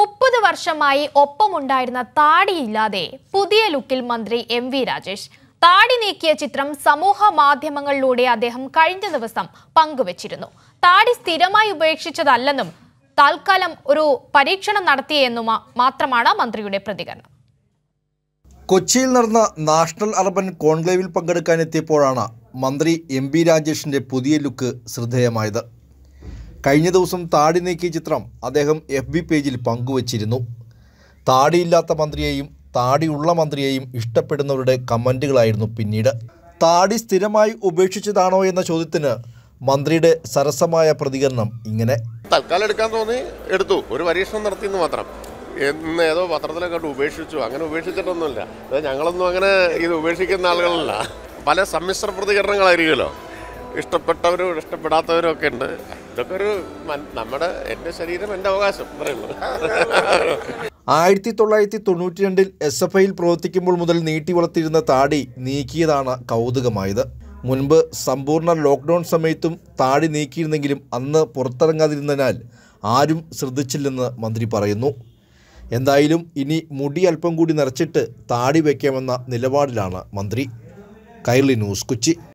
മുപ്പത് വർഷമായി ഒപ്പമുണ്ടായിരുന്ന താടിയില്ലാതെ പുതിയ ലുക്കിൽ മന്ത്രി എം വി രാജേഷ് താടി നീക്കിയ ചിത്രം സമൂഹ മാധ്യമങ്ങളിലൂടെ അദ്ദേഹം കഴിഞ്ഞ ദിവസം പങ്കുവച്ചിരുന്നു താടി സ്ഥിരമായി ഉപേക്ഷിച്ചതല്ലെന്നും താൽക്കാലം ഒരു പരീക്ഷണം നടത്തിയെന്നും മാത്രമാണ് മന്ത്രിയുടെ പ്രതികരണം കൊച്ചിയിൽ നടന്ന നാഷണൽ അർബൻ കോൺക്ലേവിൽ പങ്കെടുക്കാനെത്തിയപ്പോഴാണ് മന്ത്രി എം രാജേഷിന്റെ പുതിയ ലുക്ക് ശ്രദ്ധേയമായത് കഴിഞ്ഞ ദിവസം താടി നീക്കിയ ചിത്രം അദ്ദേഹം എഫ് ബി പേജിൽ പങ്കുവച്ചിരുന്നു താടിയില്ലാത്ത മന്ത്രിയെയും താടിയുള്ള മന്ത്രിയെയും ഇഷ്ടപ്പെടുന്നവരുടെ കമൻറ്റുകളായിരുന്നു പിന്നീട് താടി സ്ഥിരമായി ഉപേക്ഷിച്ചതാണോ എന്ന ചോദ്യത്തിന് മന്ത്രിയുടെ സരസമായ പ്രതികരണം ഇങ്ങനെ തൽക്കാലം എടുക്കാൻ തോന്നി എടുത്തു ഒരു പരീക്ഷണം എന്ന് മാത്രം എന്ന് ഏതോ പത്രത്തിലൊക്കെ കണ്ട് ഉപേക്ഷിച്ചു അങ്ങനെ ഉപേക്ഷിച്ചിട്ടൊന്നുമില്ല ഞങ്ങളൊന്നും അങ്ങനെ ഇത് ഉപേക്ഷിക്കുന്ന ആളുകളല്ല പല സമ്മിശ്ര പ്രതികരണങ്ങളായിരിക്കുമല്ലോ ഇഷ്ടപ്പെട്ടവരും ഇഷ്ടപ്പെടാത്തവരും ഒക്കെ ഉണ്ട് ഇതൊക്കെ നമ്മുടെ എന്റെ ശരീരം എന്റെ അവകാശം പറയുള്ളൂ ആയിരത്തി തൊള്ളായിരത്തി തൊണ്ണൂറ്റി രണ്ടിൽ എസ് എഫ് ഐയിൽ പ്രവർത്തിക്കുമ്പോൾ മുതൽ നീട്ടി വളർത്തിയിരുന്ന താടി നീക്കിയതാണ് കൗതുകമായത് മുൻപ് സമ്പൂർണ്ണ ലോക്ക്ഡൗൺ സമയത്തും താടി നീക്കിയിരുന്നെങ്കിലും അന്ന് പുറത്തിറങ്ങാതിരുന്നതിനാൽ ആരും ശ്രദ്ധിച്ചില്ലെന്ന് മന്ത്രി പറയുന്നു എന്തായാലും ഇനി മുടി അല്പം കൂടി നിറച്ചിട്ട് താടി വയ്ക്കാമെന്ന നിലപാടിലാണ് മന്ത്രി കൈർലി ന്യൂസ് കൊച്ചി